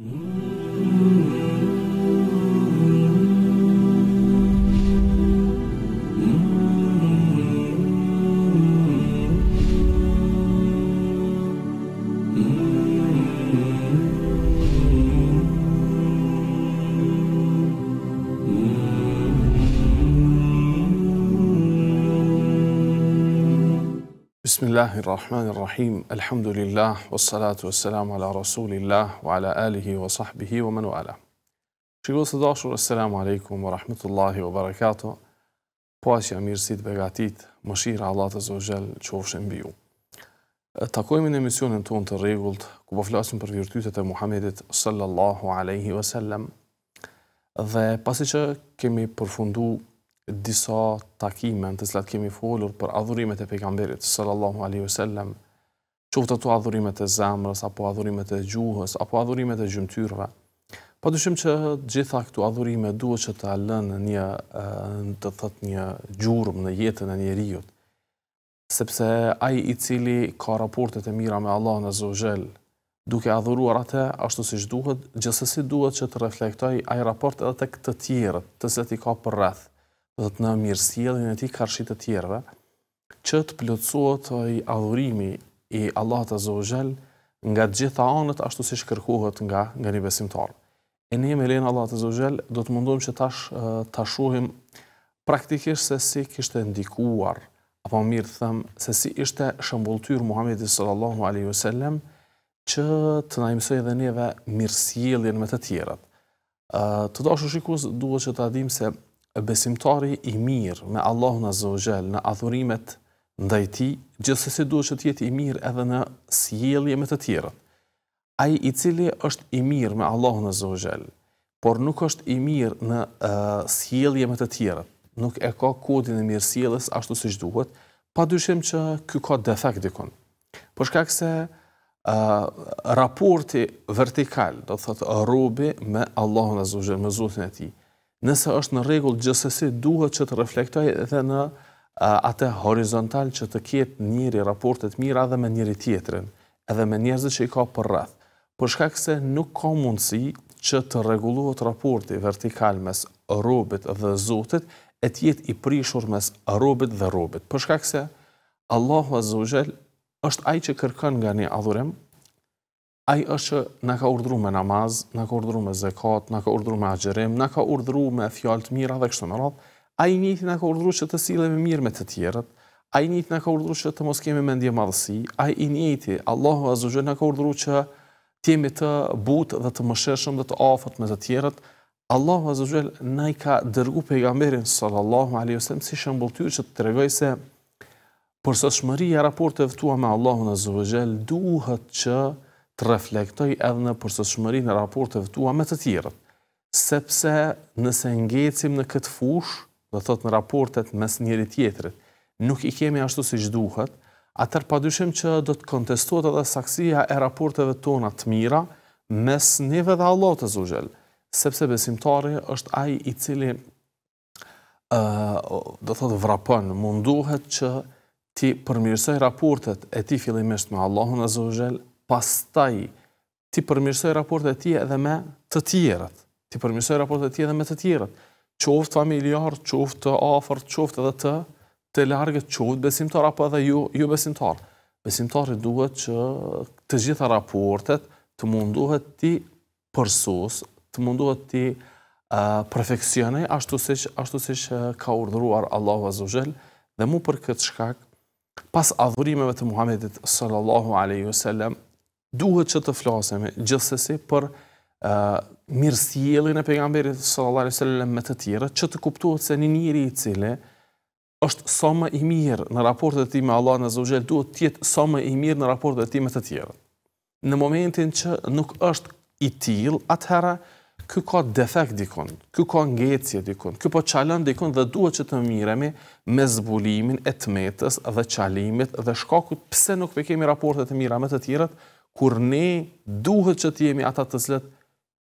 Mm-hmm. Bismillahirrahmanirrahim. Alhamdulillah wassalatu wassalamu ala rasulillah wa ala alihi wa sahbihi wa man wala. Shikoj të dashur, assalamu alaikum wa rahmatullahi wa barakatuh. amir mirësit begatit, mëshira Allah të zogjel, qofshë mbi ju. Takojmë në emisionin tonë të regullt, ku përflasim po për virtytet e Muhammedit sallallahu alaihi wasallam. sellem, dhe pasi që kemi përfundu disa takime në të cilat kemi folur për adhurimet e pejgamberit sallallahu alaihi wasallam, qoftë ato adhurimet e zemrës apo adhurimet e gjuhës apo adhurimet e gjymtyrëve. Padyshim që të gjitha këto adhurime duhet që të lënë një të thotë një gjurmë në jetën e njeriu sepse ai i cili ka raportet e mira me Allahun Azza wa Jell, duke adhuruar atë ashtu siç duhet, gjithsesi duhet që të reflektoj ai raport edhe tek të tjerët, të cilët i ka për rreth dhe të në mirësjelin e ti karshit e tjerve, që të plëcuat i adhurimi i Allah të Zogjel nga gjitha anët ashtu si shkërkuhet nga, nga një besimtar. E një me lejnë Allah të Zogjel, do të mundohem që tash të shuhim praktikisht se si kishtë ndikuar, apo mirë thëmë, se si ishte shëmbulltyr Muhammedi sallallahu aleyhi sallem, që të najmësoj edhe neve mirësjelin me të tjerët. Të dashë shikus, duhet që të adim se besimtari i mirë me Allahu në zëvëgjel, në adhurimet ndajti, tij, gjithsesi si duhet që tjetë i mirë edhe në sjelje me të tjera. Ai i cili është i mirë me Allahu në zëvëgjel, por nuk është i mirë në uh, sjelje me të tjera. Nuk e ka kodin e mirë sjeles, ashtu si shduhet, pa dyshim që kjo ka defekt dikon. Por shkak se uh, raporti vertikal, do të thotë rubi me Allahu në zëvëgjel, me zotën e ti, nëse është në rregull gjithsesi duhet që të reflektoj edhe në atë horizontal që të kjetë njëri raportet të mira edhe me njëri tjetrin, edhe me njerëzit që i ka për rreth. Por këse nuk ka mundësi që të rregullohet raporti vertikal mes robit dhe Zotit, e të jetë i prishur mes robit dhe robit. Por këse Allahu Azza është ai që kërkon nga ne adhurim, ai është që na ka urdhëruar me namaz, në ka urdhëruar me zakat, në ka urdhëruar me xherem, në ka urdhëruar me fjalë të mira dhe kështu me radhë. Ai i njëjti na ka urdhëruar që të sillemi mirë me të tjerët. Ai i njëjti na ka urdhëruar që të mos kemi mendje madhësi. Ai i Allahu azza wajalla na ka urdhëruar që të jemi të butë dhe të mëshirshëm dhe të afërt me të tjerët. Allahu azza në na ka dërguar pejgamberin sallallahu alaihi wasallam si shembull ty që të tregoj se për e raporteve tua me Allahun azza duhet që të reflektoj edhe në shmëri në raporteve tua me të tjerët. Sepse nëse ngecim në këtë fush, dhe thot në raportet mes njëri tjetërit, nuk i kemi ashtu si gjduhet, atër pa dyshim që do të kontestuat edhe saksia e raporteve tona të mira mes njëve dhe Allah të zuzhel, sepse besimtari është aj i cili dhe thot vrapën, munduhet që ti përmirësoj raportet e ti fillimisht me Allahun e zuzhel, taj ti përmirësoj raportet e tua edhe me të tjerët. Ti përmirësoj raportet e tua edhe me të tjerët. Qoft familjar, qoft të afër, qoft edhe të të largët, qoft besimtar apo edhe ju ju besimtar. Besimtari duhet që të gjitha raportet të munduhet ti përsos, të munduhet ti uh, perfeksionej ashtu siç ashtu siç uh, ka urdhëruar Allahu Azuzhel. Xhel dhe mu për këtë shkak pas adhurimeve të Muhamedit sallallahu alaihi wasallam duhet që të flasemi gjithsesi për ë uh, mirësjelljen e pejgamberit sallallahu alajhi wasallam me të tjerët, që të kuptohet se një njeri i cili është sa më i mirë në raport të tij me Allahun në wajel duhet të jetë sa më i mirë në raport të tij me të tjerët. Në momentin që nuk është i till, atëherë ky ka defekt dikon, ky ka ngjecje dikon, ky po çalon dikon dhe duhet që të miremi me zbulimin e tmetës dhe çalimit dhe shkakut pse nuk kemi raporte të mira me të tjerët, kur ne duhet që të jemi ata të cilët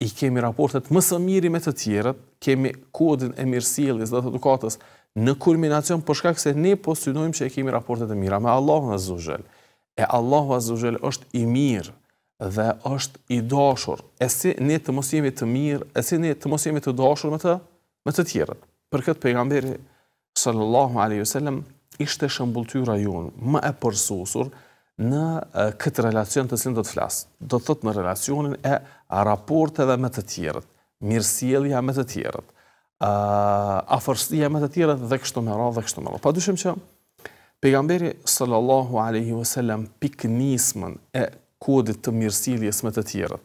i kemi raportet më së miri me të tjerët, kemi kodin e mirësielis dhe të dukatës në kulminacion për shkak se ne po synojmë që e kemi raportet e mira me Allahu Azzuzhel. E Allahu Azzuzhel është i mirë dhe është i dashur. E si ne të mos jemi të mirë, e si ne të mos jemi të dashur me të, me të tjerët. Për këtë pejgamberi sallallahu alaihi wasallam ishte shëmbulltyra jon më e përsosur, në këtë relacion të cilën do të flasë. Do të thotë në relacionin e raporteve me të tjerët, mirësielja me të tjerët, ë afërstia me të tjerët dhe kështu me radhë dhe kështu me radhë. Pa që pejgamberi sallallahu alaihi wasallam pik nismën e kodit të mirësieljes me të tjerët,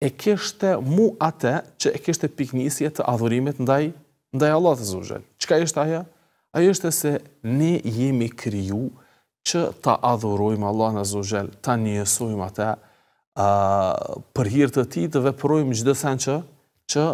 e kështë mu atë që e kështë piknisje nisje të adhurimit ndaj, ndaj Allah të zuzhen. Qëka ishte aja? Aja ishte se ne jemi kryu që ta adhurojmë Allah në zogjel, ta njësojmë ata për hirtë të ti të veprojmë gjithë sen që, që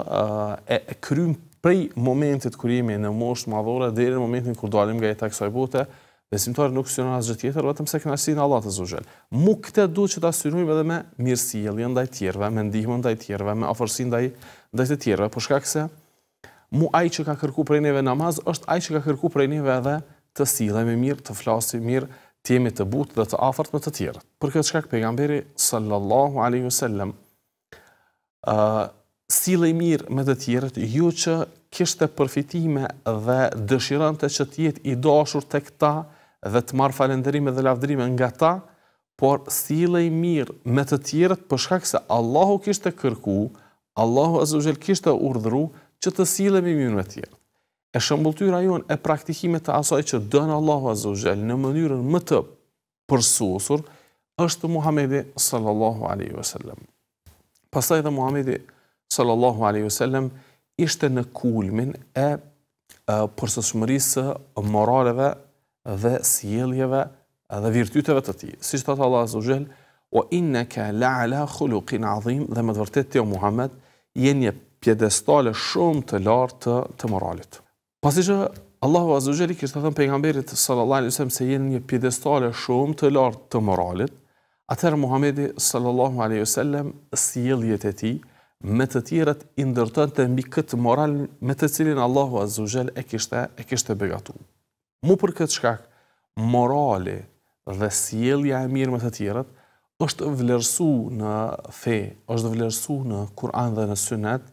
e krymë prej momentit kër jemi në moshtë madhore dhe i momentin kër dalim nga jeta kësaj bote, dhe simtuarë nuk sënë asë gjithë tjetër, vetëm se këna si në Allah të zogjel. Mu këte du që ta sënëmi edhe me mirësijelje ndaj tjerve, me ndihme ndaj tjerve, me afërsin ndaj, ndaj të tjerve, për shkak se mu aj që ka kërku prej neve namaz, është aj që ka kërku prej neve edhe, të sillem mirë, të flasim mirë, të jemi të butë dhe të afërt me të tjerët. Për këtë shkak pejgamberi sallallahu alaihi wasallam ë uh, mirë me të tjerët, ju që kishte përfitime dhe dëshironte që të jetë i dashur tek ta dhe të marr falënderim dhe lavdërim nga ta, por sillej mirë me të tjerët për shkak se Allahu kishte kërku, Allahu azza wa kishte urdhëruar që të sillemi mirë me të tjerët e shëmbulltyra jonë e praktikimet të asaj që dën Allahu Azza wa në mënyrën më të përsosur është Muhamedi sallallahu alaihi wasallam. Pastaj edhe Muhamedi sallallahu alaihi wasallam ishte në kulmin e përsosurisë moraleve dhe sjelljeve dhe virtyteve të tij. Siç thot Allahu Azza wa o "Wa innaka la'ala khuluqin azim", dhe me vërtetë ti Muhamedi jeni pjedestale shumë të lartë të moralit. Pasi që Allahu Azogjeri kështë të thëmë pejgamberit sallallahu alaihi sallam se jenë një pjedestale shumë të lartë të moralit, atërë Muhammedi sallallahu alaihi sallam si jeljet e ti, me të tjirët indërtën të mbi këtë moral me të cilin Allahu Azogjel e kështë e kështë e begatu. Mu për këtë shkak, morali dhe s'jellja e mirë me të tjirët është vlerësu në fe, është vlerësu në Kur'an dhe në sunet,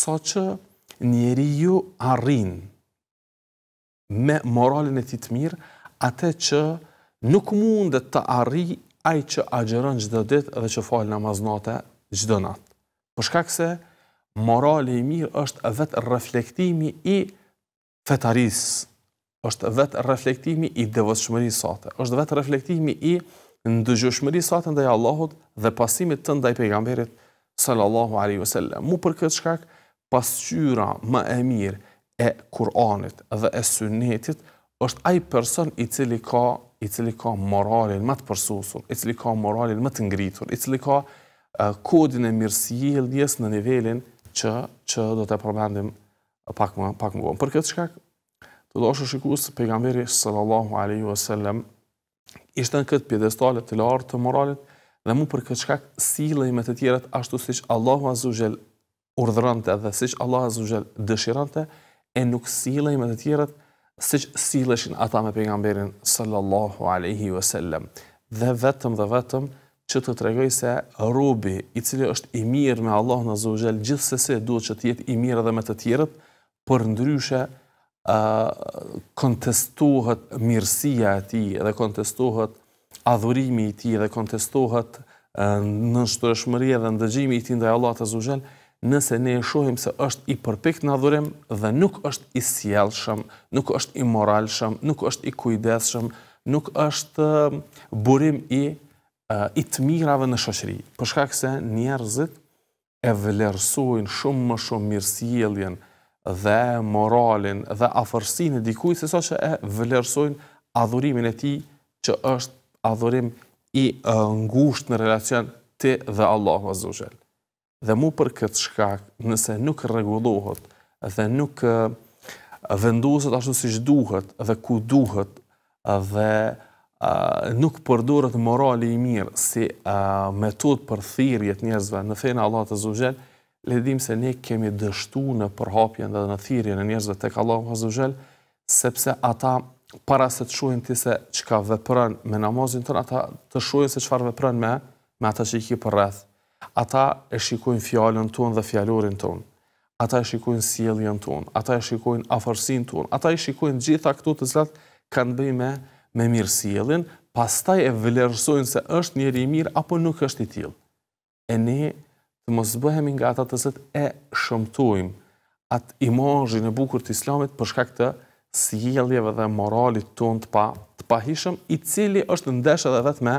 sa që njeri ju arrinë me moralin e ti të mirë, atë që nuk mund dhe të arri aj që agjeron gjithë dhe ditë dhe që falë namaznate gjithë natë. Përshkak se morali i mirë është vetë reflektimi i fetarisë, është vetë reflektimi i devëshmëri sate, është vetë reflektimi i ndëgjushmëri sate ndaj Allahut dhe pasimit të ndaj pejgamberit sallallahu alaihi wasallam. Mu për këtë shkak, pasqyra më e mirë e Kur'anit dhe e Sunnetit është ai person i cili ka i cili ka moralin më të përsosur, i cili ka moralin më të ngritur, i cili ka kodin e mirësjelljes në nivelin që që do të përmendim pak më pak më vonë. Për këtë shkak, do të shoh sikur pejgamberi sallallahu alaihi wasallam ishte në këtë pjedestal të lartë të moralit dhe mu për këtë shkak sillej me të tjerat ashtu siç Allahu azhajal urdhëronte dhe siç Allahu azhajal dëshironte, e nuk sillejmë të tjerët siç silleshin ata me pejgamberin sallallahu alaihi wasallam. Dhe vetëm dhe vetëm që të tregoj se rubi i cili është i mirë me Allahun në wa gjithsesi duhet që të jetë i mirë edhe me të tjerët, por ndryshe uh, kontestohet mirësia e tij dhe kontestohet adhurimi i tij dhe kontestohet uh, nënshtrueshmëria dhe ndëgjimi i tij ndaj Allahut të wa nëse ne e shohim se është i përpikt në adhurim dhe nuk është i sjelëshëm, nuk është i moralëshëm, nuk është i kujdeshëm, nuk është um, burim i, uh, i të mirave në shoqëri. Përshka këse njerëzit e vlerësojnë shumë më shumë mirësjeljen dhe moralin dhe afërsin e dikuj, se so që e vlerësojnë adhurimin e ti që është adhurim i uh, ngusht në relacion të dhe Allahu Azuzhelë dhe mu për këtë shkak, nëse nuk rregullohet dhe nuk vendoset ashtu siç duhet dhe ku duhet dhe nuk përdoret morali i mirë si metod për thirjet njerëzve në fejnë Allahu te Zotëj, le dim se ne kemi dështuar në përhapjen dhe në thirrjen e njerëzve tek Allahu te Zotëj, sepse ata para se të shohin ti se çka veprojnë me namazin tërë, ata të shohin se çfarë veprojnë me me ata që i kipi rreth ata e shikojnë fjalën tonë dhe fjalorin tonë. Ata e shikojnë sjelljen tonë, ata e shikojnë afërsinë tonë, ata e shikojnë gjitha këtu të zlatë, kanë bëj me me mirë sjelljen, pastaj e vlerësojnë se është njeri i mirë apo nuk është i tillë. E ne të mos bëhemi nga ata të cilët e shëmtojmë atë imazhin e bukur të Islamit për shkak të sjelljeve dhe moralit tonë të pa të pahishëm, i cili është ndeshja vetëm me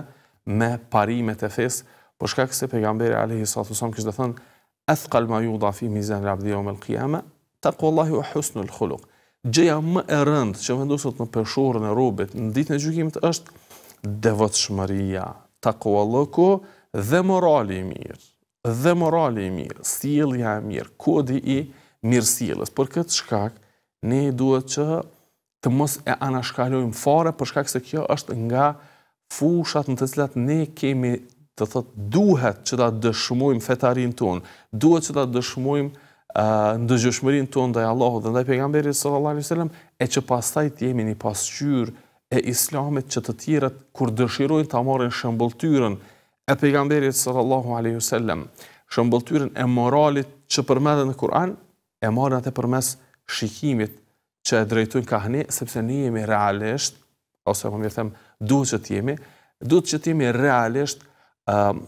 me parimet e fesë Po shka këse pejgamberi alaihi sallatu sallam kështë dhe thënë, ethkal ma ju dhafi mizan rabdi jo me l'kijama, ta ku Allahi u hësnu Gjeja më e rëndë që vendusët në përshurën e rubit, në ditë në gjykimit është devotshmëria, taqwallahu ku dhe morali i mirë, dhe morali i mirë, stilja i mirë, kodi i mirë stilës. Por këtë shkak, ne duhet që të mos e anashkalojmë fare, për shkak se kjo është nga fushat në të cilat ne kemi të thotë duhet që ta dëshmojmë fetarin ton, duhet që ta dëshmojmë ë uh, ton ndaj Allahu dhe ndaj pejgamberit sallallahu alajhi wasallam, e që pastaj të jemi një pasqyr e Islamit që të tjiret kur dëshirojnë ta marrin shëmbulltyrën e pejgamberit sallallahu alajhi wasallam, shëmbulltyrën e moralit që përmendet në Kur'an, e marrin atë përmes shikimit që e drejtojnë ka hëni sepse ne jemi realisht ose po mirë them duhet që të jemi, duhet që të jemi realisht Ehm,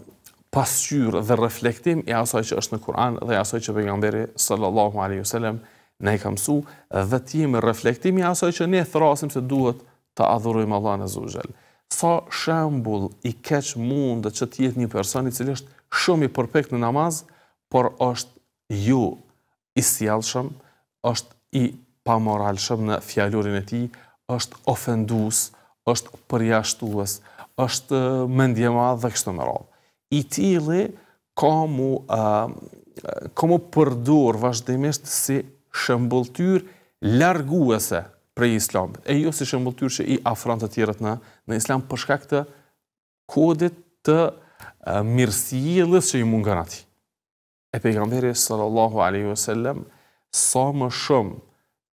pasqyrë dhe reflektim i asaj që është në Kur'an dhe asaj që pejgamberi sallallahu alaihi wasallam na ka mësuar dhe ti me reflektim i asaj që ne thrasim se duhet të adhurojmë Allahun azza wajel. Sa shembull i keq mund të të jetë një person i cili është shumë i përpekt në namaz, por është ju i sjellshëm, është i pamoralshëm në fjalorin e tij, është ofendues, është përjashtues, është uh, mendje ma dhe kështu më rrallë. I tili, ka mu, uh, ka mu përdur vazhdimisht si shëmbulltyr larguese prej islam, e jo si shëmbulltyr që i afran të tjerët në, në islam përshka këtë kodit të uh, mirësijilës që i mund nga nati. E pejgamberi sallallahu aleyhi wa sallam, sa më shumë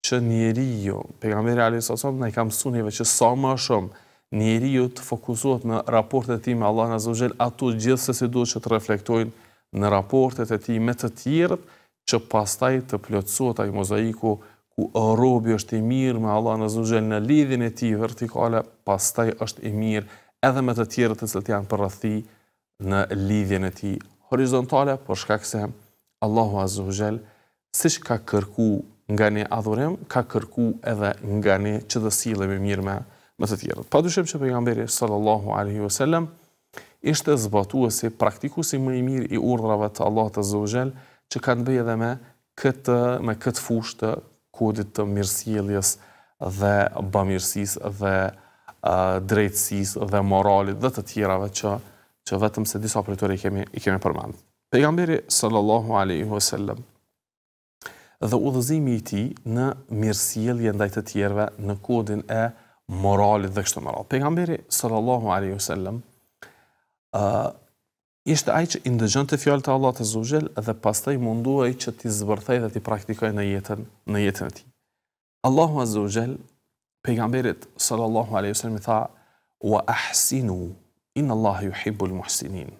që njeri ju, pejgamberi aleyhi wa sallam, ne i kam suneve që sa më shumë, njeri ju të fokusuat në raportet ti me Allah në Zogjel, ato gjithë se si duhet që të reflektojnë në raportet e ti me të tjerët, që pastaj të plëtsuat ajë mozaiku ku robi është i mirë me Allah në Zogjel në lidhin e ti vertikale, pastaj është i mirë edhe me të tjirët e cilët janë përrathi në lidhin e ti horizontale, por shkak se Allah në Zogjel, si që ka kërku nga një adhurim, ka kërku edhe nga një që dhe silemi mirë me më të tjerët. Pa dyshim që pejgamberi sallallahu alaihi wasallam ishte zbatuesi, praktikuesi më i mirë i urdhrave të Allahut të Zotit, që kanë bëjë edhe me këtë me këtë fushë të kodit të mirësjelljes dhe bamirësisë dhe drejtësisë dhe moralit dhe të tjerave që që vetëm se disa prej i kemi i kemi përmend. Pejgamberi sallallahu alaihi wasallam dhe udhëzimi i tij në mirësjellje ndaj të tjerëve në kodin e moralit dhe kështu radhë. Pejgamberi sallallahu alaihi wasallam ë uh, ishte ai që i ndëgjonte fjalët e Allahut azza wa dhe pastaj munduai që ti zbërthej dhe ti praktikoj në jetën, në jetën e tij. Allahu azza pejgamberit sallallahu alaihi wasallam i tha: "Wa ahsinu, inna Allaha yuhibbu al-muhsinin."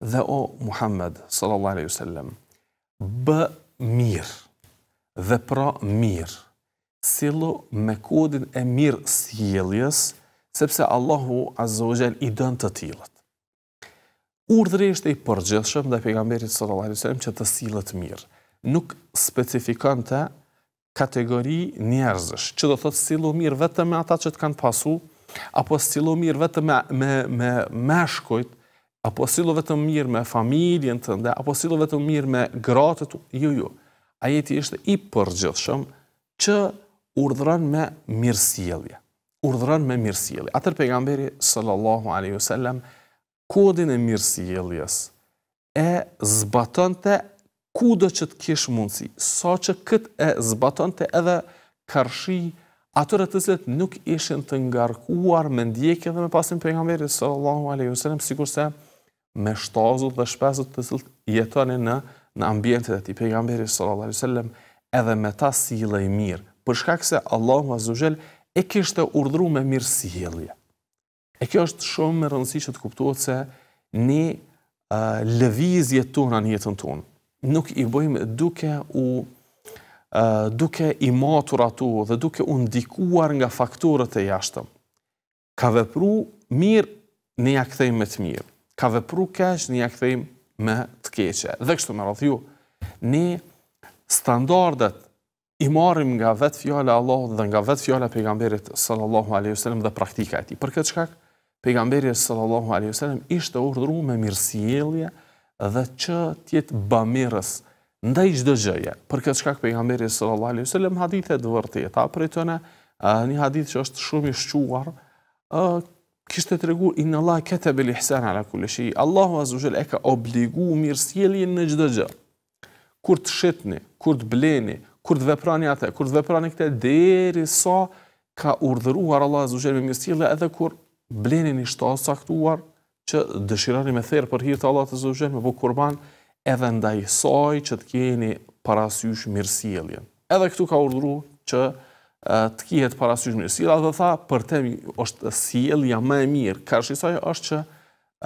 Dhe o Muhammed sallallahu alaihi wasallam, bë mirë dhe pra mirë silu me kodin e mirë sjeljes, sepse Allahu Azogjel i dën të tilët. Urdhre ishte i përgjithshëm dhe pegamberit sot Allah Rishem që të silët mirë. Nuk specifikon të kategori njerëzësh, që do thotë silu mirë vetëm me ata që të kanë pasu, apo silu mirë vetëm me, me, me meshkojt, apo silu vetëm mirë me familjen të ndë, apo silu vetëm mirë me gratët, ju, ju. Ajeti ishte i përgjithshëm që urdhëran me mirësjellje. Urdhëran me mirësjellje. Atë pejgamberi sallallahu alaihi wasallam kodin e mirësjelljes e zbatonte kudo që të kish mundësi, sa që këtë e zbatonte edhe karshi atyre të nuk ishin të ngarkuar me ndjekje dhe me pasim pejgamberi sallallahu alaihi wasallam, sikur me shtazut dhe shpesut të cilët jetonin në, në ambientet e ti pejgamberi sallallahu alaihi wasallam, edhe me ta si i mirë, për shkak se Allahu Azhajal e kishte urdhëruar me mirësjellje. E kjo është shumë e rëndësishme të kuptohet se ne uh, lëvizje tona në jetën tonë nuk i bëjmë duke u uh, duke i matur ato dhe duke u ndikuar nga faktorët e jashtëm. Ka vepru mirë, ne ja kthejmë me të mirë. Ka vepru keq, ne ja kthejmë me të keqe. Dhe kështu me radhë ju, ne standardet i marrim nga vet fjala e Allahut dhe nga vet fjala e pejgamberit sallallahu alaihi wasallam dhe praktika e tij. Për këtë shkak, pejgamberi sallallahu alaihi wasallam ishte urdhëruar me mirësielli dhe që të jetë bamirës ndaj çdo gjëje. Për këtë shkak pejgamberi sallallahu alaihi wasallam hadithe të vërteta për të një hadith që është shumë i shquar, ë kishte treguar inna Allah katab al ihsan ala kulli shay. Allahu azza wa jalla ka obligu mirësielli në çdo gjë. Kur të shitni, kur të bleni, kur të veprani atë, kur të veprani këtë deri sa ka urdhëruar Allahu azh zhëmi me sjellë edhe kur bleni një shtoa saktuar që dëshironi me therr për hir të Allahut azh zhëmi me kurban edhe ndaj saj që të keni parasysh mirësjelljen. Edhe këtu ka urdhëruar që të kihet parasysh mirësjellja, do tha për të është sjellja më e mirë. Ka shisoj është që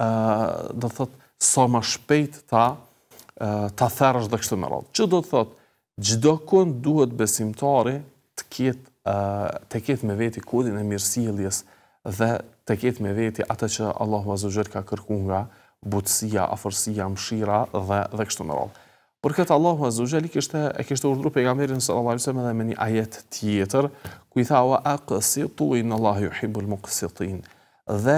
ë do thotë sa so më shpejt ta ta therrësh dhe kështu me radhë. Ço do thotë gjdo kënd duhet besimtari të ketë të ketë me veti kodin e mirësiljes dhe të ketë me veti atë që Allahu Azogjer ka kërku nga butësia, afërsia, mshira dhe, dhe kështu në rolë. Për këtë Allahu Azogjer kështë, e kështë urdru pejgamberin së Allah Lusem edhe me një ajet tjetër, ku i thawa a kësitu i në Allahu Hibbul Mokësitin dhe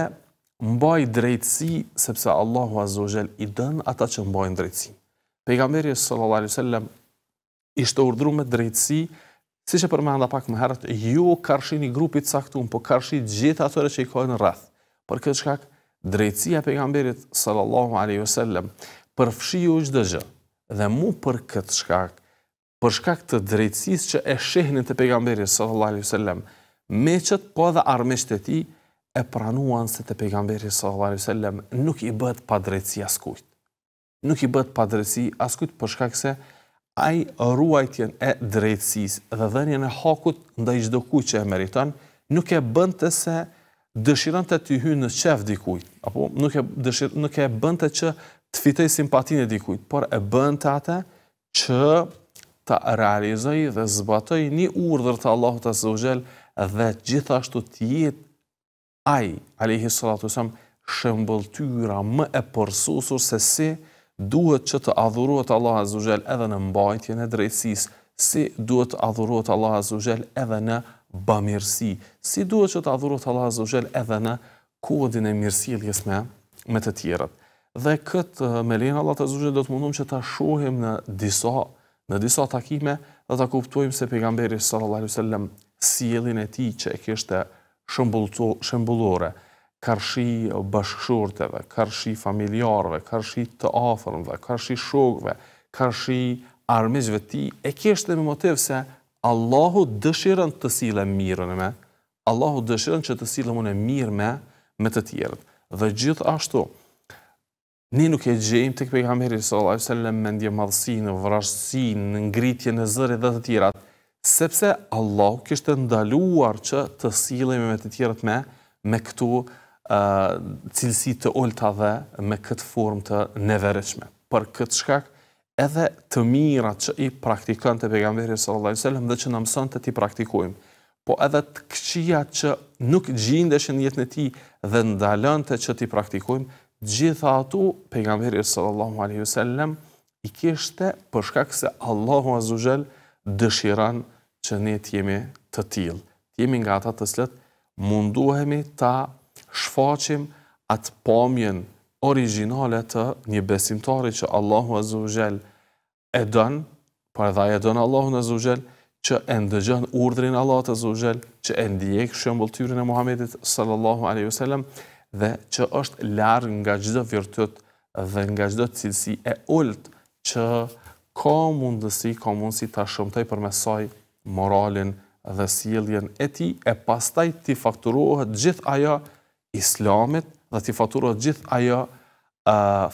mbaj drejtësi sepse Allahu Azogjer i dën ata që mbajnë drejtësi. Pejgamberin sallallahu Allah wasallam ishte urdhru me drejtësi, si që përmenda pak më herët, ju karshi një grupit saktun, po karshi gjithë atore që i kojë në rrath. Për këtë shkak, drejtësia pejgamberit sallallahu alaihi wasallam përfshi ju është dëgjë, dhe mu për këtë shkak, për shkak të drejtësis që e shihnin të pejgamberit sallallahu alaihi wasallam, me qëtë po dhe armisht e ti, e pranuan se të pejgamberit sallallahu alaihi wasallam nuk i bët pa drejtësi askujt. Nuk i bët pa drejtësi askujt për shkak se ai ruajtjen e drejtësisë dhe dhënien e hakut ndaj çdo kujt që e meriton, nuk e bënd të se dëshiran të ty hyjë në çef dikujt, apo nuk e dëshir nuk e bën të që të fitoj simpatinë e dikujt, por e bënd të atë që ta realizoj dhe zbatoj një urdhër të Allahu të zëgjel dhe gjithashtu të jetë aj, a.s. shëmbëltyra më e përsusur se si duhet që të adhuruat Allah Azuzhel edhe në mbajtjen e drejtsis, si duhet të adhuruat Allah Azuzhel edhe në bëmirësi, si duhet që të adhuruat Allah Azuzhel edhe në kodin e mirësi e me të tjerët. Dhe këtë eh, me lena Allah Azuzhel do të mundum që të shohim në disa, në disa takime dhe të kuptojmë se pejgamberi sallallahu wasallam sielin e ti që e kishte shëmbullore, karshi bashkëshurteve, karshi familjarve, karshi të afërmve, karshi shokve, karshi armizve ti, e kështë dhe me motiv se Allahu dëshirën të sile mirën me, Allahu dëshirën që të sile mune mirë me, me të tjerët. Dhe gjithashtu, Ni nuk e gjejmë tek pejgamberi sallallahu alajhi wasallam mendje madhsi në vrasësi, në ngritjen e zërit dhe të tjerat, sepse Allahu kishte ndaluar që të sillemi me të tjerat me me këtu cilësi të olta dhe me këtë formë të neverëshme. Për këtë shkak, edhe të mira që i praktikën të pegamberi sallallahu sallam dhe që në mësën të ti praktikojmë, po edhe të këqia që nuk gjindesh në jetën e ti dhe ndalën të që ti praktikojmë, gjitha atu pegamberi sallallahu alaihu sallam i kishte për shkak se Allahu Azuzhel dëshiran që ne t'jemi të tilë. T'jemi nga ata të slët, munduhemi ta shfaqim atë pamjen originale të një besimtari që Allahu Azuzhel e dënë, për po edhe e dënë Allahu Azuzhel, që e ndëgjën urdrin Allah të Azogjel, që e ndjek shumbull tyrin e Muhammedit sallallahu aleyhi sallam, dhe që është larë nga gjithë virtut dhe nga gjithë cilësi e ullët që ka mundësi, ka mundësi të shumëtej për mesaj moralin dhe sieljen e ti, e pastaj ti fakturohet gjithë aja islamit dhe t'i faturohet gjithë ajo uh,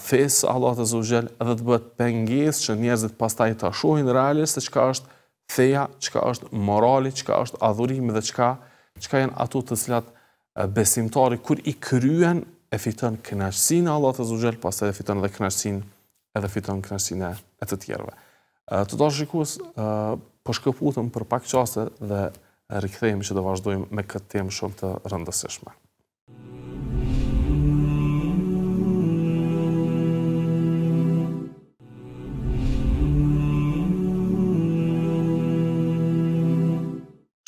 fesë Allah të zëgjel dhe të bëtë pengis që njerëzit pastaj të shuhin realis se qka është theja, qka është morali, qka është adhurimi dhe qka, qka janë ato të cilat besimtari kur i kryen e fiton kënaqësinë Allah të pas pastaj e fiton edhe kënaqësinë edhe fiton kënaqësinë e të tjerëve. Uh, të dashur shikus, uh, po shkëputëm për pak çaste dhe rikthehemi që të vazhdojmë me këtë temë shumë të rëndësishme.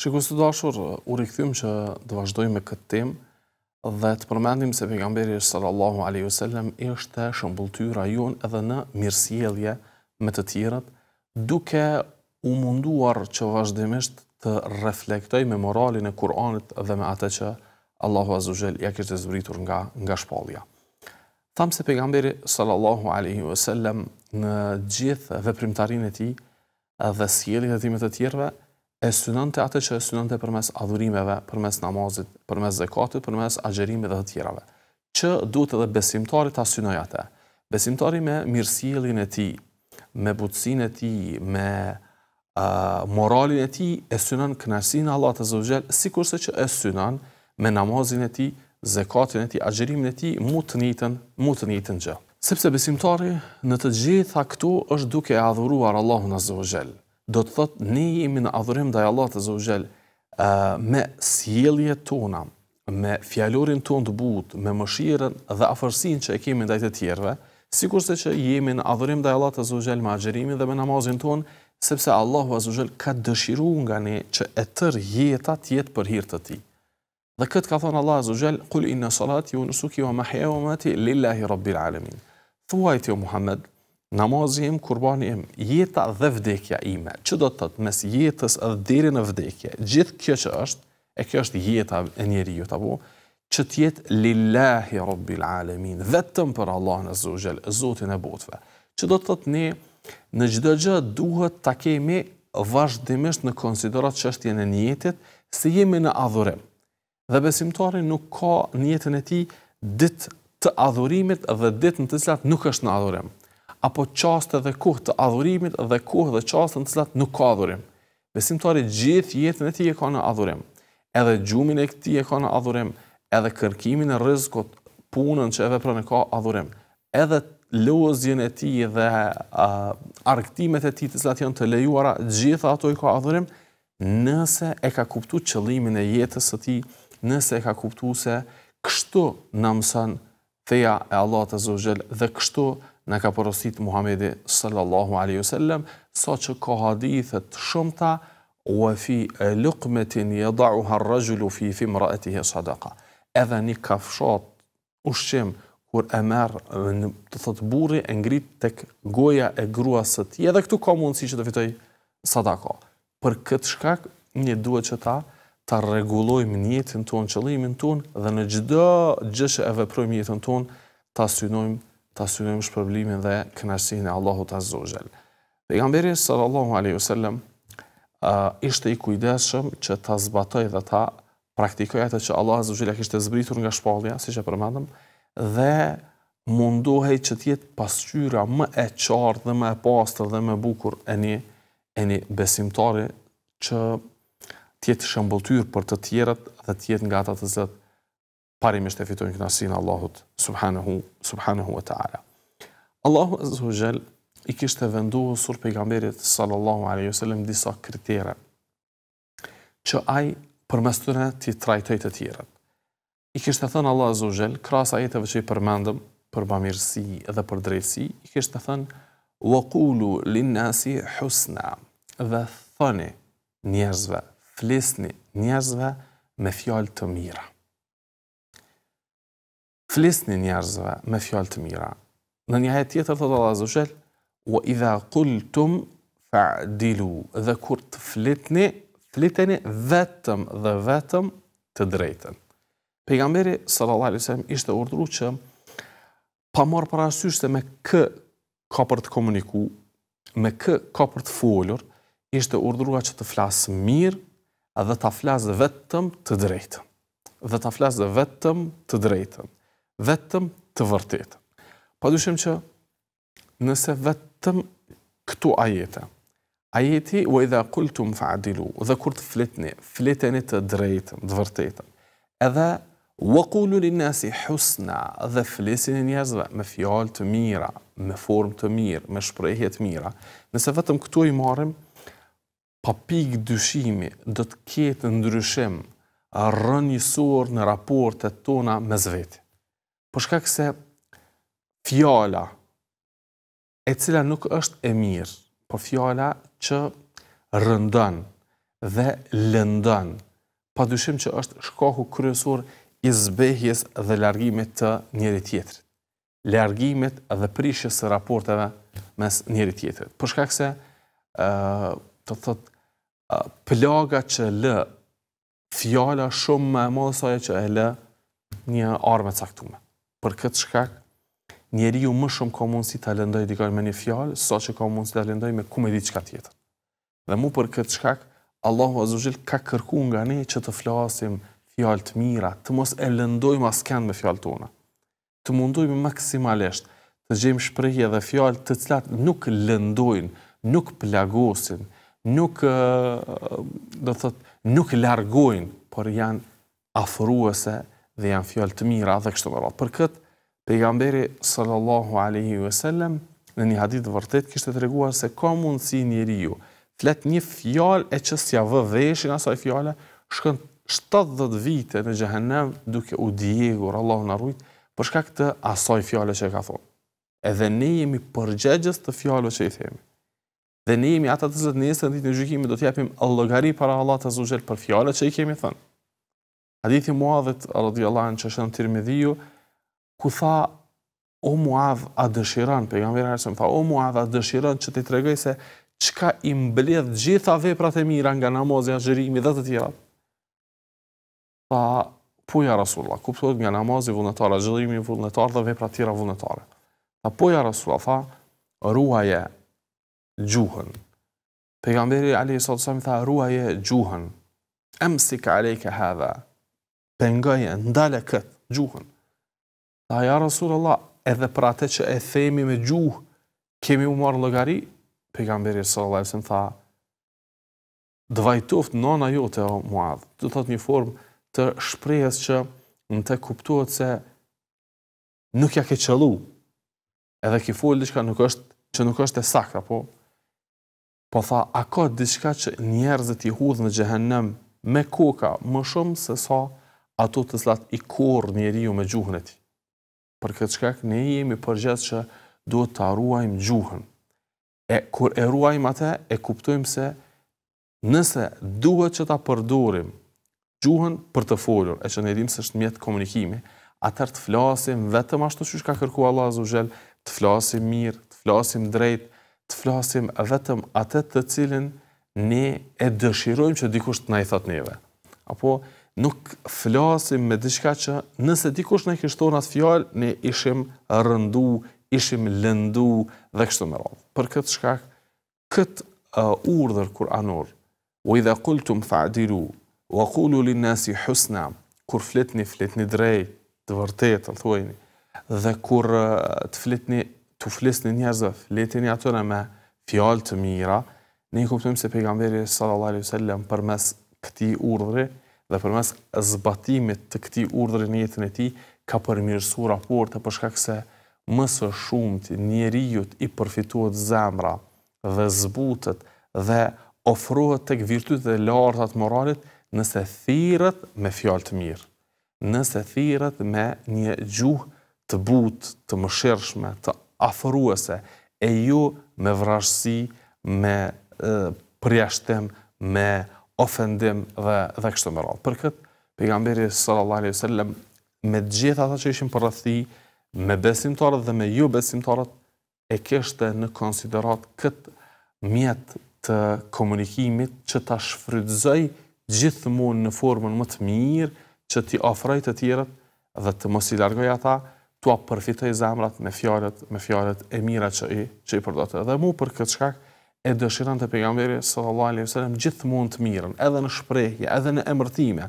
Shikus të dashur, u rikëthym që të vazhdoj me këtë tim dhe të përmendim se pejgamberi sallallahu aleyhi sallam ishte shëmbulltyra jun edhe në mirësielje me të tjirët, duke u munduar që vazhdimisht të reflektoj me moralin e Kur'anit dhe me atë që Allahu Azuzhel ja kështë zbritur nga, nga shpalja. Tham se pejgamberi sallallahu aleyhi sallam në gjithë primtarin e ti dhe sjelit e timet e tjirëve, e synon të atë që e synon të përmes adhurimeve, përmes namazit, përmes zekatit, përmes agjerimit dhe të tjerave. Që du të dhe besimtari të asynoj atë? Besimtari me mirësilin e ti, me butësin e ti, me uh, moralin e ti, e synon kënërsin Allah të zëvgjel, si kurse që e synon me namazin e ti, zekatin e ti, agjerimin e ti, mu të njëtën, mu të njëtën gjë. Sepse besimtari në të gjitha këtu është duke adhuruar Allahun Azzawajal do të thotë ne jemi në adhurim ndaj Allahut Azza wa me sjelljet tona, me fjalorin tonë të butë, me mëshirën dhe afërsinë që e kemi ndaj të tjerëve, sikurse që jemi në adhurim ndaj Allahut Azza wa me agjerimin dhe me namazin tonë, sepse Allahu Azza wa ka dëshiruar nga ne që e tër jeta të jetë për hir të Tij. Dhe këtë ka thonë Allah Azogel, kul inna salati, unë suki, unë mahe, unë mati, lillahi rabbil alemin. Thuaj jo Muhammed, namazi im, kurbani im, jeta dhe vdekja ime, që do të tëtë mes jetës dhe diri në vdekje, gjithë kjo që është, e kjo është jeta e njeri ju të bu, që tjetë lillahi rabbil alemin, vetëm për Allah në zhugjel, zotin e botve, që do të tëtë ne, në gjithë dhe gjë duhet të kemi vazhdimisht në konsiderat që është jene njetit, se jemi në adhurim, dhe besimtari nuk ka njetin e ti ditë, të adhurimit dhe ditë në të cilat nuk është në adhurim apo qaste dhe kohë të adhurimit dhe kohë dhe qaste në të cilat nuk ka adhurim. Besimtari gjithë jetën e tij e ka në adhurim. Edhe gjumin e tij e ka në adhurim, edhe kërkimin e rrezikut, punën që e vepron e ka adhurim. Edhe lozjen e tij dhe uh, e tij të cilat janë të lejuara, gjitha ato i ka adhurim, nëse e ka kuptuar qëllimin e jetës së tij, nëse e ka kuptuar se kështu në mësën Theja e Allah të zëvgjel dhe kështu në ka porosit Muhammedi sallallahu aleyhi sallam, sa që ka hadithet shumëta, u e fi e lukmetin i edau harrajullu fi i fimra e tihe sadaka. Edhe një kafshat ushqim, kur e merë në të thëtë buri, e ngrit të goja e grua së ti, edhe këtu ka mundësi që të fitoj sadaka. Për këtë shkak, një duhet që ta, ta regulojmë njëtën ton, qëllimin ton, dhe në gjdo gjëshë e veprojmë njëtën ton, ta synojmë të synojmë shpërblimin dhe kënaqësinë e Allahut Azza wa Jall. Pejgamberi sallallahu alaihi wasallam uh, ishte i kujdesshëm që ta zbatoj dhe ta praktikoj atë që Allahu Azza wa Jall kishte zbritur nga shpallja, siç e përmendëm, dhe munduhej që të jetë pasqyra më e qartë dhe më e pastër dhe më e bukur e një e një besimtari që të jetë shëmbulltyr për të tjerët dhe të jetë nga ata të zot parimisht e fitojnë kënaqësin Allahut subhanahu subhanahu wa taala. Allahu azza wa jall i kishte vendosur pejgamberit sallallahu alaihi wasallam disa kritere që ai përmes në ti trajtoj të tjerat. I kishte thënë Allahu azza wa jall krahas ajeteve që i përmendëm për bamirësi dhe për drejtësi, i kishte thënë wa qulu lin nasi husna dhe thëni njerëzve, flisni njerëzve me fjalë të mira flisni njerëzve me fjallë të mira. Në një hajt tjetër, thotë Allah Zushel, o idha kultum fa dilu, dhe kur të flitni, fliteni vetëm dhe vetëm të drejten. Pegamberi, sër Allah Lusem, ishte urdru që pa marë për asysh se me kë ka për të komuniku, me kë ka për të folur, ishte urdrua që të flasë mirë dhe të flasë vetëm të drejten. Dhe të flasë vetëm të drejten vetëm të vërtetë. Pa dushim që nëse vetëm këtu ajete, ajeti u edhe kultum fa adilu, dhe kur të fletni, të drejtëm, të vërtetëm, edhe u akullu një nasi husna dhe flesin e njerëzve me fjallë të mira, me formë të mirë, me shprejhje të mira, nëse vetëm këtu i marim, pa pikë dyshimi do të ketë ndryshim rënjësor në raportet tona me zveti. Po shkak se fjala e cila nuk është e mirë, por fjala që rëndon dhe lëndon, padyshim që është shkohu kryesor i zbehjes dhe largimit të njëri tjetër. Largimit dhe prishjes së raporteve mes njëri tjetrit. Po shkak se ë uh, të uh, plaga që lë fjala shumë më e madhe se ajo që e lë një armë caktuar për këtë shkak, njeri ju më shumë ka mundësi të lëndoj dikaj me një fjallë, sa që ka mundësi të lëndoj me ku me qka tjetër. Dhe mu për këtë shkak, Allahu Azuzhil ka kërku nga ne që të flasim fjallë të mira, të mos e lëndoj ma skend me fjallë tona, të mundoj me maksimalisht të gjem shprejje dhe fjallë të cilat nuk lëndojnë, nuk plagosin, nuk, do thot, nuk largojnë, por janë afruese, dhe janë fjallë të mira dhe kështë të mëratë. Për këtë, pejgamberi sallallahu alaihi ve sellem, në një hadith vërtet, kishte të reguar se ka mundësi njeri ju, të letë një fjallë e që sja vë veshin asaj fjallë, shkën 70 vite në gjëhenem duke u dijegur, Allah në rujtë, përshka këtë asaj fjallë që e ka thonë. Edhe ne jemi përgjegjës të fjallë që i themi. Dhe ne jemi ata të zëtë njësë të nditë në gjykimi, do t'japim allogari para Allah të zëgjel për fjallë që i kemi thënë. Hadithi Muadhit radhiyallahu anhu shën Tirmidhiu ku tha O Muadh a dëshiron pejgamberi sallallahu alaihi tha O Muadh a dëshiron që të tregoj se çka i mbledh gjitha veprat e mira nga namozi i dhe të tjera. Pa po ja rasulullah kuptoi nga namozi vullnetar i xhirimit vullnetar dhe veprat tjera vullnetare. Pa po ja rasulullah tha ruaje gjuhën. Pejgamberi alaihi wasallam tha ruaje gjuhën. Amsik alayka hadha pengoje ndale kët gjuhën. Tha ja Rasulullah, edhe për atë që e themi me gjuhë, kemi u marr llogari pejgamberi sallallahu alajhi wasallam tha dvaj nona jote o muad. Do thot një formë të shprehjes që në të kuptohet se nuk ja ke çellu. Edhe ki fol diçka nuk është që nuk është e saktë, po po tha a ka diçka që njerëzit i hudh në xhehenem me koka më shumë se sa so, ato të slat i njeri ju me gjuhën e ti. Për këtë shkak ne jemi përgjithë që duhet ta ruajmë gjuhën. E kur e ruajmë atë e kuptojmë se nëse duhet që ta përdorim gjuhën për të folur, e që ne dimë se është mjet komunikimi, atë të flasim vetëm ashtu siç ka kërkuar Allahu Azza të flasim mirë, të flasim drejt, të flasim vetëm atë të cilën ne e dëshirojmë që dikush të na i thotë neve. Apo nuk flasim me diçka që nëse dikush na në kishton as fjalë, ne ishim rëndu, ishim lëndu dhe kështu me radhë. Për këtë shkak, kët uh, urdhër kuranor, "Wa idha qultum fa'dilu wa qulu lin-nasi husna", kur fletni fletni drejt, të vërtetë thuajini. Dhe kur uh, të fletni, të flesni njerëzve, fletini atyre me fjalë të mira, ne kuptojmë se pejgamberi sallallahu alaihi wasallam përmes këtij urdhri dhe përmes zbatimit të këti urdhërin në jetën e ti, ka përmirësu raporte përshka këse mësë shumët njerijut i përfituat zemra dhe zbutët dhe ofruhet të virtut dhe lartat moralit nëse thirët me fjallë të mirë, nëse thirët me një gjuhë të butë, të mëshirëshme, të afruese, e ju jo me vrashësi, me përjashtim, me ofendim dhe dhe kështu me radhë. Për këtë pejgamberi sallallahu alaihi wasallam me të gjitha ata që ishin para me besimtarët dhe me jo besimtarët e kishte në konsiderat kët mjet të komunikimit që ta shfrytëzoj gjithmonë në formën më të mirë që ti ofroj të tjerët dhe të mos i largoj ata, tua përfitoj zemrat me fjalët, me fjalët e mira që i, që i përdorat. Dhe mua për këtë shkak, e dëshiron të pejgamberi sallallahu alaihi wasallam gjithmonë të mirën, edhe në shprehje, edhe në emërtime.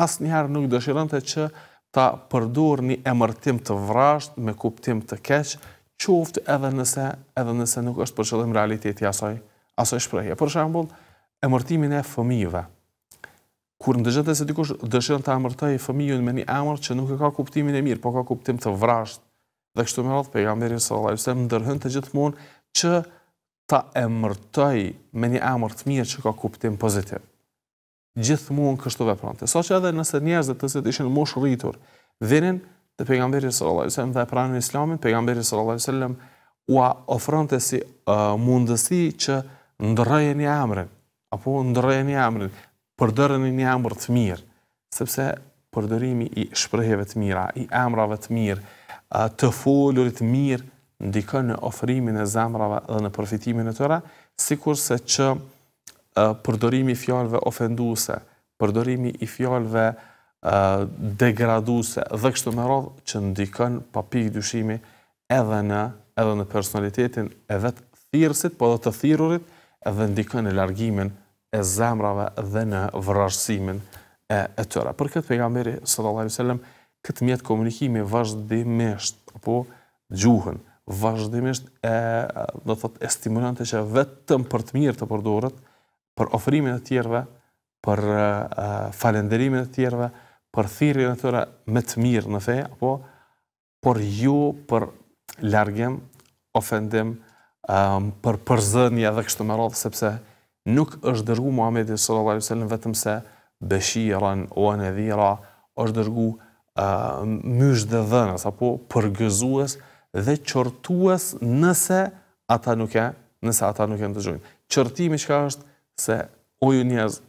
Asnjëherë nuk dëshironte që ta përdorni emërtim të vrasht me kuptim të keq, qoftë edhe nëse edhe nëse nuk është për çellim realiteti i asaj, asaj shprehje. Për shembull, emërtimin e fëmijëve. Kur ndëjëta se dikush dëshiron ta emërtojë fëmijën me një emër që nuk e ka kuptimin e mirë, por ka kuptim të vrasht, dhe kështu me radhë pejgamberi sallallahu alaihi wasallam ndërhynte gjithmonë që ta emërtoj me një emër të mirë që ka kuptim pozitiv. Gjithë mund kështu vepronte. Sa so që edhe nëse njerëzit të të ishin mosh rritur, vinin te pejgamberi sallallahu alajhi wasallam dhe pranë islamin, pejgamberi sallallahu alajhi wasallam u ofronte si uh, mundësi që ndrojë një emrin, apo ndrojë një emrin, përdorën një emër të mirë, sepse përdorimi i shprehjeve të mira, i emrave të mirë, të folurit të mirë, ndikon në ofrimin e zamrave dhe në përfitimin e tëra, si kurse që e, përdorimi fjallëve ofenduse, përdorimi i fjallëve degraduse, dhe kështu me rodhë që ndikon papik dyshimi edhe në, edhe në personalitetin e vetë thirësit, po dhe të thirurit, edhe ndikon e largimin e zamrave dhe në vërashësimin e, e tëra. Për këtë pegamberi, sëllë Allah i sëllëm, këtë mjetë komunikimi vazhdimisht, apo gjuhën, vazhdimisht e, do thot, e stimulante që vetëm për të mirë të përdurët, për ofrimin e tjerëve, për uh, falenderimin e tjerëve, për thirrjen e tjera me të mirë në fe, apo, por ju për largem, ofendim, um, për përzënja dhe kështu më radhë, sepse nuk është dërgu Muhammedi sallallahu alaihi wasallam vetëm se beshiran o anedhira është dërgu uh, mysh dhe dhënës apo përgëzues dhe qërtues nëse ata nuk e, nëse ata nuk e në të gjojnë. Qërtimi shka është se ju njerëz,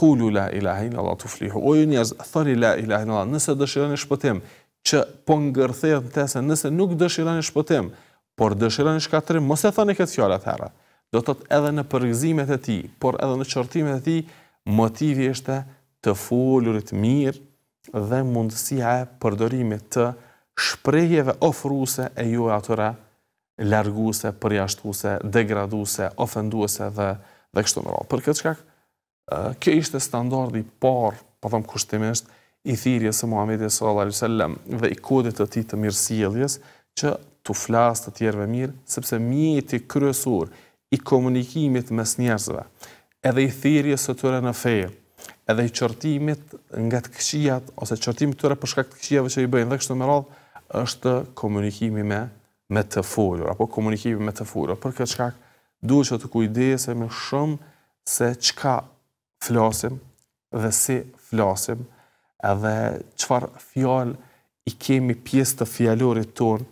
kullu la ilahin, Allah të flihu, ju njerëz, thëri la ilahin, Allah, nëse dëshirën shpëtim, që po ngërthehet të se nëse nuk dëshirën shpëtim, por dëshirën shkatrim, mos e thënë këtë fjallë atëherë, do të edhe në përgzimet e ti, por edhe në qërtimet e ti, motivi është të fulurit mirë dhe mundësia e përdorimit të mirë shprejeve ofruse e ju e atyre larguse, përjashtuse, degraduse, ofenduese dhe, dhe kështu më Për këtë shkak, kjo ishte standardi par, pa po thëmë kushtimisht, i thirje së Muhammedi s.a.s. dhe i kodit të ti të mirësieljes, që të flasë të tjerve mirë, sepse mjeti kryesur i komunikimit mes njerëzve, edhe i thirje së tëre në fejë, edhe i qërtimit nga të këshijat, ose qërtimit tëre përshka të këshijave që i bëjnë, dhe kështu më radhë, është komunikimi me me të folur apo komunikimi me të folur. Për këtë shkak duhet të kujdesem shumë se çka flasim dhe si flasim, edhe çfarë fjalë i kemi pjesë të fjalorit tonë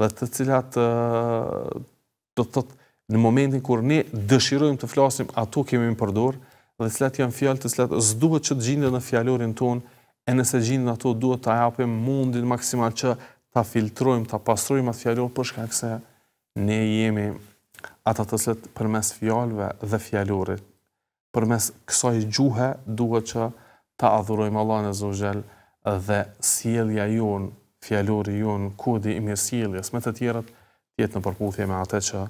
dhe të cilat do të thotë në momentin kur ne dëshirojmë të flasim, ato kemi në përdor dhe cilat janë fjalë të cilat s'duhet që të gjinden në fjalorin tonë. E nëse gjinë në ato, duhet të ajapim mundin maksimal që ta filtrojmë, ta pastrojmë atë fjalën për shkak se ne jemi ata të cilët përmes fjalëve dhe fjalorit përmes kësaj gjuhe duhet që ta adhurojmë Allahun Azza wa Jall dhe sjellja juon, fjalori juon, kodi i mirësjelljes me të tjerat jetë në përputhje me atë që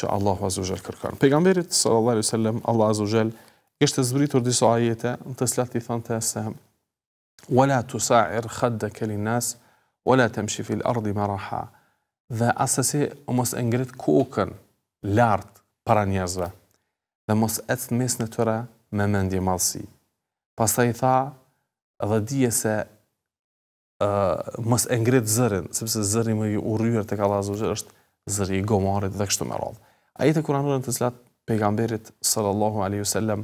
që Allahu Azza wa Jall kërkon. Pejgamberi Sallallahu Alaihi Wasallam Allahu Azza wa Jall kishte zbritur disa ajete në të cilat i thonte se wala tusair khadka linas Ola të më shifil ardi më raha. Dhe asësi, o mos e ngrit kukën, lartë, para njerëzve. Dhe mos e të mes në tëra, me mendje malësi. Pas i tha, dhe dije se, uh, mos e ngrit zërin, sepse zëri më i urujër të kalla zërë, është zëri i gomarit dhe kështu më rodhë. A i të kuranurën të zlatë, pejgamberit sallallahu alaihi wasallam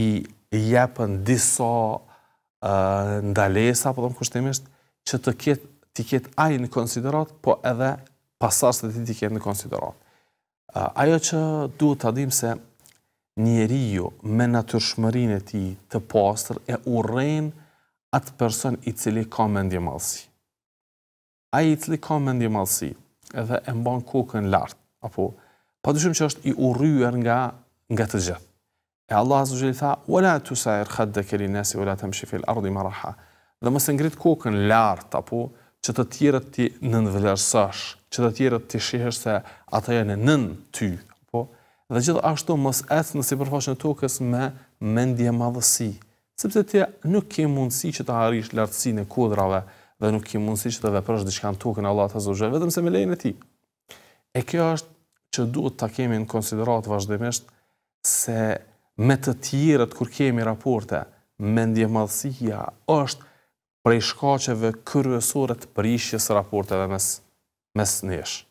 i japën disa uh, ndalesa të më uh, që të ketë ti ketë ai në konsiderat, po edhe pasarës të ti ti ketë në konsiderat. Ajo që duhet ta dim se njeri ju me natyrshmërin e ti të pastër e uren atë person i cili ka mendje malsi. Ai i cili ka mendje malsi edhe e mban kukën lartë, apo pa dushim që është i urryer nga, nga të gjithë. E Allah Azuzhe i tha, wala të sajrë khatë dhe keri nesi, wala të mshifil ardi maraha dhe mos ngrit kokën lart apo që të tjerët ti nën vlerësosh, që të tjerët ti shihesh se ata janë nën ty, apo dhe gjithashtu mos ec në sipërfaqen e tokës me mendje madhësi, sepse ti nuk ke mundësi që të arrish lartësinë e kodrave dhe nuk ke mundësi që të veprosh diçka në tokën e Allahut azh zhë, vetëm se me lejen e tij. E kjo është që duhet ta kemi në konsideratë vazhdimisht se me të tjerët kur kemi raporte, mendje madhësia është prej shkacheve kërësore të prishjes raporteve mes, mes nesh.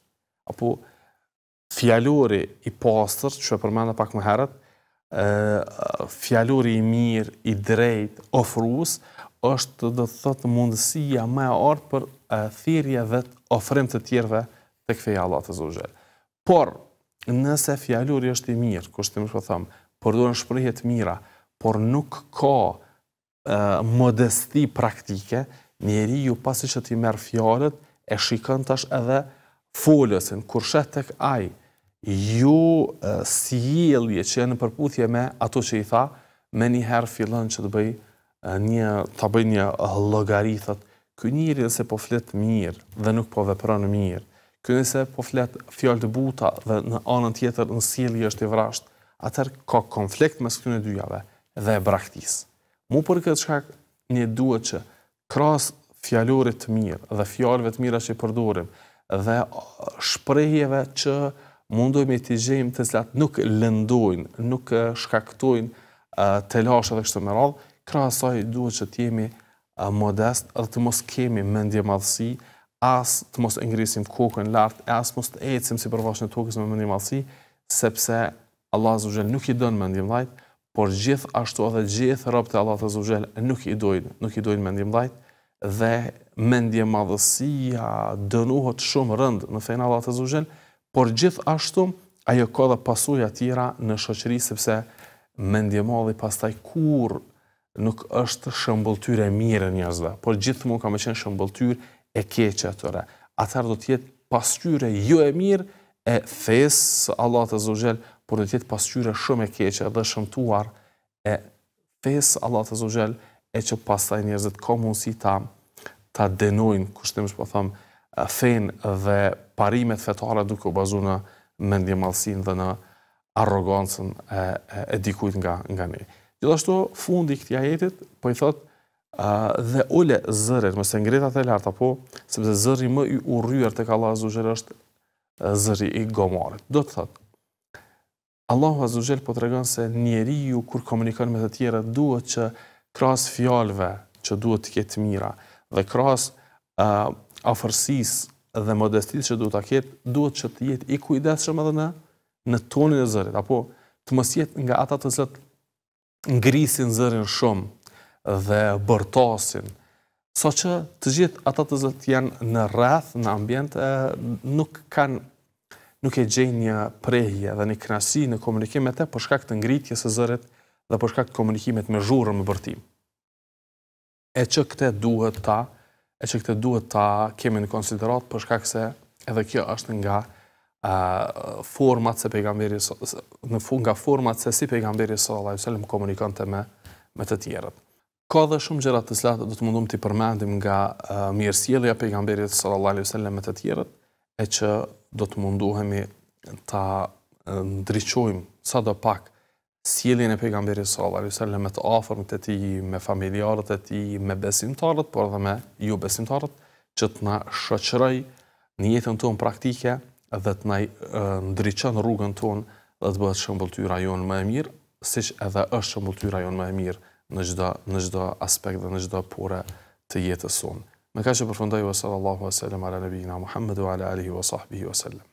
Apo fjallori i pastër, që e përmenda pak më herët, fjallori i mirë, i drejt, ofrus, është të dhe thëtë mundësia me artë për e, thirje dhe të ofrim të tjerve të këfeja Allah të zogjel. Por, nëse fjallori është i mirë, kështë po të më shpo thëmë, përdojnë shprejhet mira, por nuk ka modesti praktike, njeri ju pasi që ti merë fjallet, e shikën tash edhe folësin, kur shetek aj, ju si jelje që e në përputhje me ato që i tha, me një herë fillën që të bëj një, të bëj një logarithët, kë njëri nëse po fletë mirë dhe nuk po vepranë mirë, kë se po fletë fjallë të buta dhe në anën tjetër në sili është i vrashtë, atër ka konflikt me së këtë në dyjave dhe braktisë. Mu për këtë shkak një duhet që kras fjallurit të mirë dhe fjallëve të mira që i përdurim dhe shprejjeve që mundojme t'i gjejmë të zlatë nuk lëndojnë, nuk shkaktojnë të lashe dhe kështë të mëralë, krasaj duhet që t'jemi modest dhe të mos kemi mendje madhësi, as të mos ngrisim kokën lartë, as mos të ecim si përvashnë të tokës me mendje madhësi, sepse Allah Zuzhel nuk i dënë mendje madhësi, por gjith ashtu edhe gjith rëpë të Allahut të nuk i dojnë, nuk i dojnë mendje mdajt, dhe mendje madhësia dënuhët shumë rënd në fejnë Allahut të por gjith ashtu ajo ka dhe pasuja tjera në shëqëri, sepse mendje madhë i pastaj kur nuk është shëmbulltyrë e mire njërzve, por gjithë mund ka me qenë shëmbulltyrë e keqë tëre. Atër do tjetë pasqyre jo e mirë e fesë Allah të por do të jetë pasqyrë shumë e keqe dhe shëmtuar e fes Allah te zotëjel e çu pastaj njerëzit ka mundësi ta ta denojnë kushtem po them fen dhe parimet fetare duke u bazuar në mendje dhe në arrogancën e, e, e dikujt nga nga ne. Gjithashtu fundi i këtij ajetit po i thotë Uh, dhe ole zërët, mëse ngrita e larta po, sepse zëri më i urryer të ka lazu zhërë është zëri i gomarit. Do të thëtë, Allahu Azuzhel po të regon se njeri ju kur komunikon me të tjere, duhet që kras fjalve që duhet të kjetë mira dhe kras uh, afërsis dhe modestit që duhet të ketë duhet që të jetë i kujdeshëm edhe në në tonin e zërit, apo të mos jetë nga ata të zët ngrisin zërin shumë dhe bërtasin, so që të gjithë ata të zët janë në rrath, në ambjent, nuk kanë nuk e gjej një prehje dhe një krasi në komunikimet e për shkak të ngritje së zërit dhe për shkak të komunikimet me zhurën më bërtim. E që këte duhet ta, e që këte duhet ta kemi në konsiderat për shkak se edhe kjo është nga format se pejgamberi në fund nga format se si pejgamberi sallallahu alajhi wasallam komunikon me me të tjerët. Ka dhe shumë gjëra të slatë do të mundum të përmendim nga uh, mirësjellja e pejgamberit sallallahu alajhi wasallam me të tjerët, e që do të munduhemi ta ndriçojmë sa do pak sielin e pejgamberi sallallahu alajhi wasallam të afërmit e tij, me familjarët e tij, me besimtarët, por edhe me jo besimtarët, që të na shoqëroj në jetën tonë praktike dhe të na ndriçon rrugën tonë dhe të bëhet shëmbulltyra jonë më e mirë, siç edhe është shëmbulltyra jonë më e mirë në çdo në çdo aspekt dhe në çdo pore të jetës sonë. مكاشف كانش وصلى الله وسلم على نبينا محمد وعلى آله وصحبه وسلم